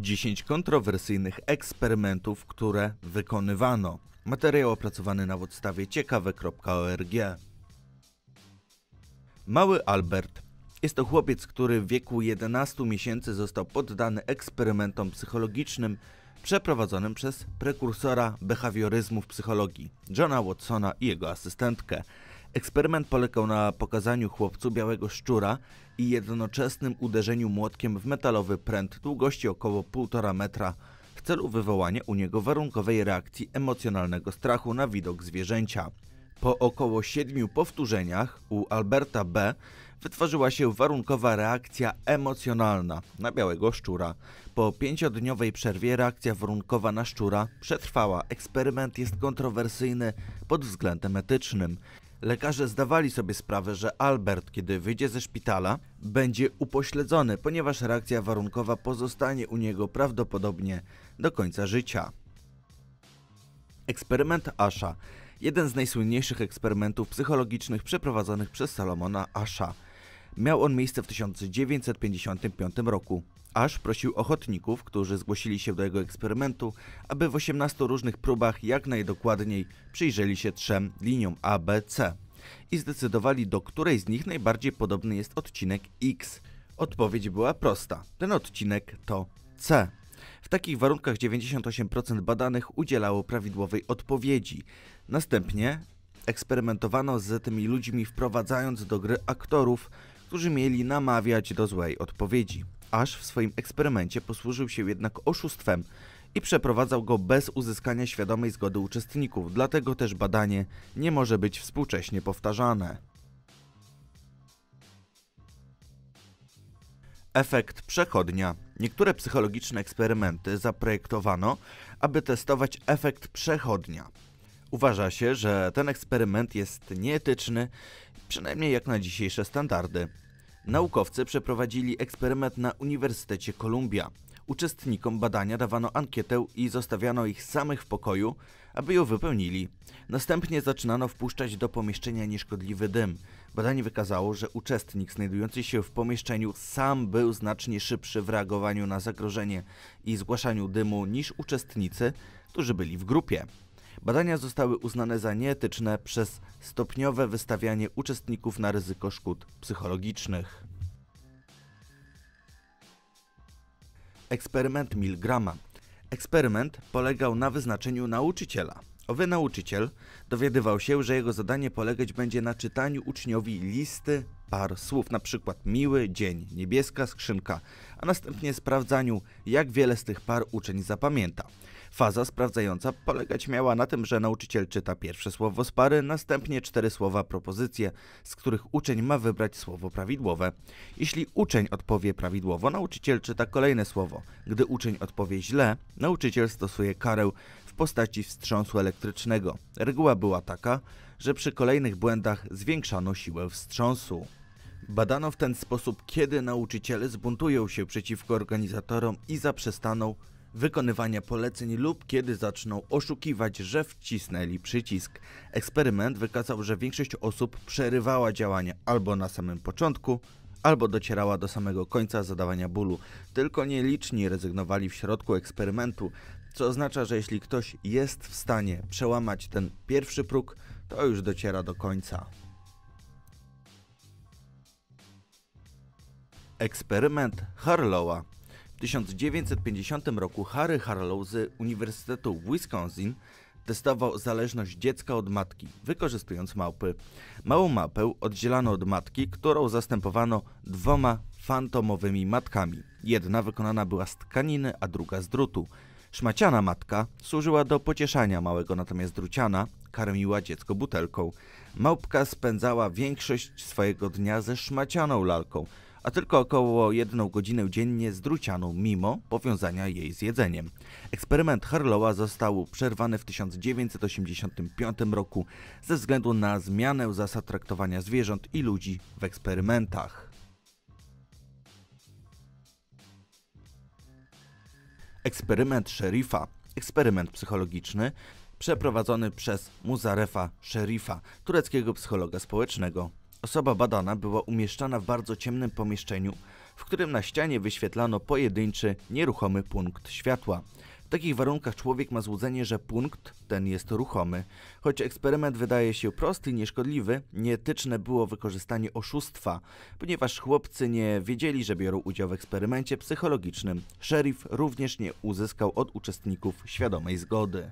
10 kontrowersyjnych eksperymentów, które wykonywano. Materiał opracowany na podstawie ciekawe.org. Mały Albert jest to chłopiec, który w wieku 11 miesięcy został poddany eksperymentom psychologicznym przeprowadzonym przez prekursora behawioryzmu w psychologii, Johna Watsona i jego asystentkę. Eksperyment polegał na pokazaniu chłopcu białego szczura i jednoczesnym uderzeniu młotkiem w metalowy pręt długości około 1,5 metra w celu wywołania u niego warunkowej reakcji emocjonalnego strachu na widok zwierzęcia. Po około siedmiu powtórzeniach u Alberta B. wytworzyła się warunkowa reakcja emocjonalna na białego szczura. Po pięciodniowej przerwie reakcja warunkowa na szczura przetrwała. Eksperyment jest kontrowersyjny pod względem etycznym. Lekarze zdawali sobie sprawę, że Albert, kiedy wyjdzie ze szpitala, będzie upośledzony, ponieważ reakcja warunkowa pozostanie u niego prawdopodobnie do końca życia. Eksperyment Asha. Jeden z najsłynniejszych eksperymentów psychologicznych przeprowadzonych przez Salomona Asha. Miał on miejsce w 1955 roku aż prosił ochotników, którzy zgłosili się do jego eksperymentu, aby w 18 różnych próbach jak najdokładniej przyjrzeli się trzem liniom A, B, C i zdecydowali, do której z nich najbardziej podobny jest odcinek X. Odpowiedź była prosta. Ten odcinek to C. W takich warunkach 98% badanych udzielało prawidłowej odpowiedzi. Następnie eksperymentowano z tymi ludźmi, wprowadzając do gry aktorów, którzy mieli namawiać do złej odpowiedzi aż w swoim eksperymencie posłużył się jednak oszustwem i przeprowadzał go bez uzyskania świadomej zgody uczestników, dlatego też badanie nie może być współcześnie powtarzane. Efekt przechodnia. Niektóre psychologiczne eksperymenty zaprojektowano, aby testować efekt przechodnia. Uważa się, że ten eksperyment jest nieetyczny, przynajmniej jak na dzisiejsze standardy. Naukowcy przeprowadzili eksperyment na Uniwersytecie Columbia. Uczestnikom badania dawano ankietę i zostawiano ich samych w pokoju, aby ją wypełnili. Następnie zaczynano wpuszczać do pomieszczenia nieszkodliwy dym. Badanie wykazało, że uczestnik znajdujący się w pomieszczeniu sam był znacznie szybszy w reagowaniu na zagrożenie i zgłaszaniu dymu niż uczestnicy, którzy byli w grupie. Badania zostały uznane za nieetyczne przez stopniowe wystawianie uczestników na ryzyko szkód psychologicznych. Eksperyment Milgrama. Eksperyment polegał na wyznaczeniu nauczyciela. Owy nauczyciel dowiadywał się, że jego zadanie polegać będzie na czytaniu uczniowi listy par słów, na przykład miły, dzień, niebieska skrzynka, a następnie sprawdzaniu, jak wiele z tych par uczeń zapamięta. Faza sprawdzająca polegać miała na tym, że nauczyciel czyta pierwsze słowo z pary, następnie cztery słowa propozycje, z których uczeń ma wybrać słowo prawidłowe. Jeśli uczeń odpowie prawidłowo, nauczyciel czyta kolejne słowo. Gdy uczeń odpowie źle, nauczyciel stosuje karę w postaci wstrząsu elektrycznego. Reguła była taka, że przy kolejnych błędach zwiększano siłę wstrząsu. Badano w ten sposób, kiedy nauczyciele zbuntują się przeciwko organizatorom i zaprzestaną wykonywania poleceń lub kiedy zaczną oszukiwać, że wcisnęli przycisk. Eksperyment wykazał, że większość osób przerywała działanie albo na samym początku, albo docierała do samego końca zadawania bólu. Tylko nieliczni rezygnowali w środku eksperymentu, co oznacza, że jeśli ktoś jest w stanie przełamać ten pierwszy próg, to już dociera do końca. Eksperyment Harlowa 1950 roku Harry Harlow z Uniwersytetu Wisconsin testował zależność dziecka od matki, wykorzystując małpy. Małą mapę oddzielano od matki, którą zastępowano dwoma fantomowymi matkami. Jedna wykonana była z tkaniny, a druga z drutu. Szmaciana matka służyła do pocieszania małego, natomiast druciana karmiła dziecko butelką. Małpka spędzała większość swojego dnia ze szmacianą lalką, a tylko około jedną godzinę dziennie z drucianą mimo powiązania jej z jedzeniem. Eksperyment Harlowa został przerwany w 1985 roku ze względu na zmianę zasad traktowania zwierząt i ludzi w eksperymentach. Eksperyment szeryfa. Eksperyment psychologiczny przeprowadzony przez Muzarefa Szerifa, tureckiego psychologa społecznego. Osoba badana była umieszczana w bardzo ciemnym pomieszczeniu, w którym na ścianie wyświetlano pojedynczy, nieruchomy punkt światła. W takich warunkach człowiek ma złudzenie, że punkt ten jest ruchomy. Choć eksperyment wydaje się prosty i nieszkodliwy, nieetyczne było wykorzystanie oszustwa, ponieważ chłopcy nie wiedzieli, że biorą udział w eksperymencie psychologicznym. Sheriff również nie uzyskał od uczestników świadomej zgody.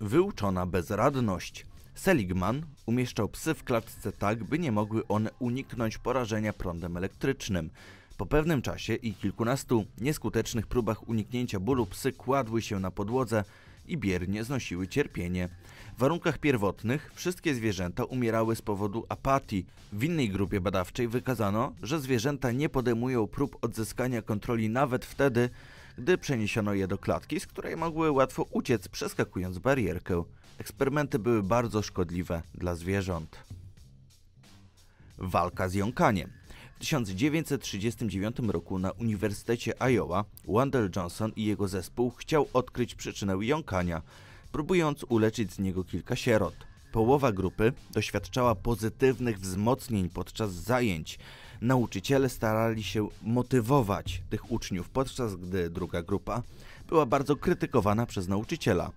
Wyuczona bezradność. Seligman umieszczał psy w klatce tak, by nie mogły one uniknąć porażenia prądem elektrycznym. Po pewnym czasie i kilkunastu nieskutecznych próbach uniknięcia bólu psy kładły się na podłodze i biernie znosiły cierpienie. W warunkach pierwotnych wszystkie zwierzęta umierały z powodu apatii. W innej grupie badawczej wykazano, że zwierzęta nie podejmują prób odzyskania kontroli nawet wtedy, gdy przeniesiono je do klatki, z której mogły łatwo uciec przeskakując barierkę. Eksperymenty były bardzo szkodliwe dla zwierząt. Walka z jąkaniem. W 1939 roku na Uniwersytecie Iowa Wendell Johnson i jego zespół chciał odkryć przyczynę jąkania, próbując uleczyć z niego kilka sierot. Połowa grupy doświadczała pozytywnych wzmocnień podczas zajęć, nauczyciele starali się motywować tych uczniów, podczas gdy druga grupa była bardzo krytykowana przez nauczyciela.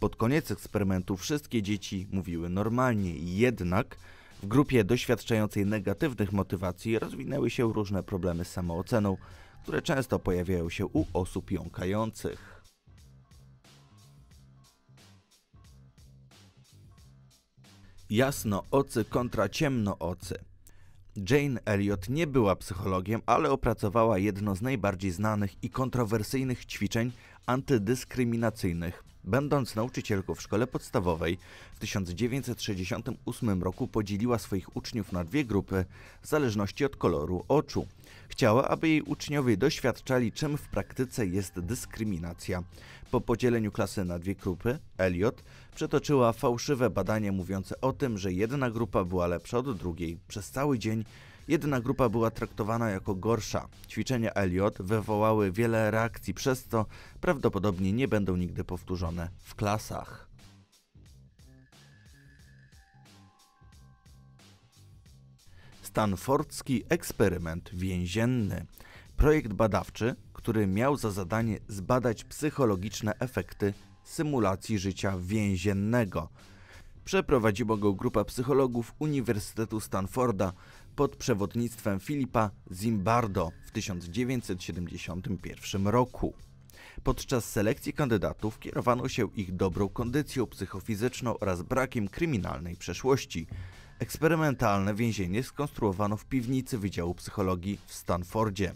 Pod koniec eksperymentu wszystkie dzieci mówiły normalnie, jednak w grupie doświadczającej negatywnych motywacji rozwinęły się różne problemy z samooceną, które często pojawiają się u osób jąkających. ocy kontra ciemno ocy. Jane Elliot nie była psychologiem, ale opracowała jedno z najbardziej znanych i kontrowersyjnych ćwiczeń antydyskryminacyjnych Będąc nauczycielką w szkole podstawowej, w 1968 roku podzieliła swoich uczniów na dwie grupy w zależności od koloru oczu. Chciała, aby jej uczniowie doświadczali, czym w praktyce jest dyskryminacja. Po podzieleniu klasy na dwie grupy, Elliot przetoczyła fałszywe badanie mówiące o tym, że jedna grupa była lepsza od drugiej. Przez cały dzień Jedna grupa była traktowana jako gorsza. Ćwiczenia Elliot wywołały wiele reakcji, przez co prawdopodobnie nie będą nigdy powtórzone w klasach. Stanfordski eksperyment więzienny. Projekt badawczy, który miał za zadanie zbadać psychologiczne efekty symulacji życia więziennego. Przeprowadziła go grupa psychologów Uniwersytetu Stanforda pod przewodnictwem Filipa Zimbardo w 1971 roku. Podczas selekcji kandydatów kierowano się ich dobrą kondycją psychofizyczną oraz brakiem kryminalnej przeszłości. Eksperymentalne więzienie skonstruowano w piwnicy Wydziału Psychologii w Stanfordzie.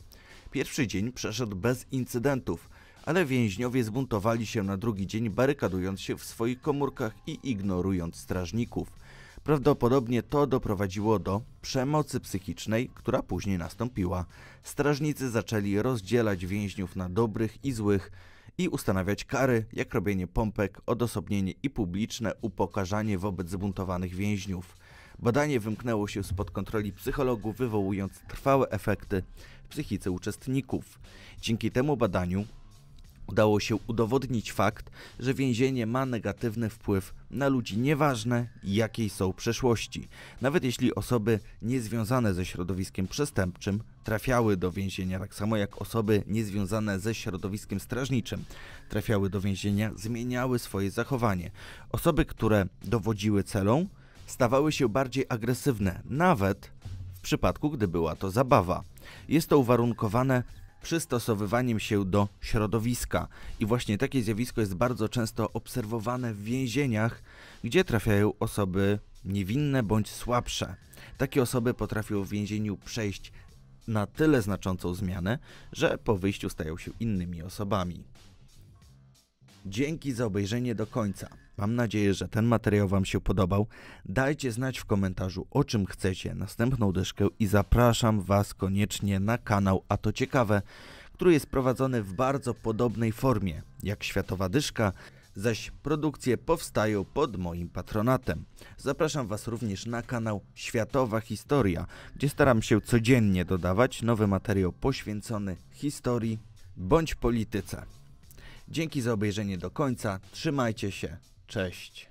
Pierwszy dzień przeszedł bez incydentów, ale więźniowie zbuntowali się na drugi dzień, barykadując się w swoich komórkach i ignorując strażników. Prawdopodobnie to doprowadziło do przemocy psychicznej, która później nastąpiła. Strażnicy zaczęli rozdzielać więźniów na dobrych i złych i ustanawiać kary, jak robienie pompek, odosobnienie i publiczne upokarzanie wobec zbuntowanych więźniów. Badanie wymknęło się spod kontroli psychologów, wywołując trwałe efekty w psychice uczestników. Dzięki temu badaniu udało się udowodnić fakt, że więzienie ma negatywny wpływ na ludzi, nieważne jakiej są przeszłości. Nawet jeśli osoby niezwiązane ze środowiskiem przestępczym trafiały do więzienia, tak samo jak osoby niezwiązane ze środowiskiem strażniczym trafiały do więzienia, zmieniały swoje zachowanie. Osoby, które dowodziły celą, stawały się bardziej agresywne, nawet w przypadku, gdy była to zabawa. Jest to uwarunkowane przystosowywaniem się do środowiska. I właśnie takie zjawisko jest bardzo często obserwowane w więzieniach, gdzie trafiają osoby niewinne bądź słabsze. Takie osoby potrafią w więzieniu przejść na tyle znaczącą zmianę, że po wyjściu stają się innymi osobami. Dzięki za obejrzenie do końca. Mam nadzieję, że ten materiał Wam się podobał. Dajcie znać w komentarzu o czym chcecie następną dyszkę i zapraszam Was koniecznie na kanał A to ciekawe, który jest prowadzony w bardzo podobnej formie jak Światowa Dyszka, zaś produkcje powstają pod moim patronatem. Zapraszam Was również na kanał Światowa Historia, gdzie staram się codziennie dodawać nowy materiał poświęcony historii bądź polityce. Dzięki za obejrzenie do końca, trzymajcie się, Cześć.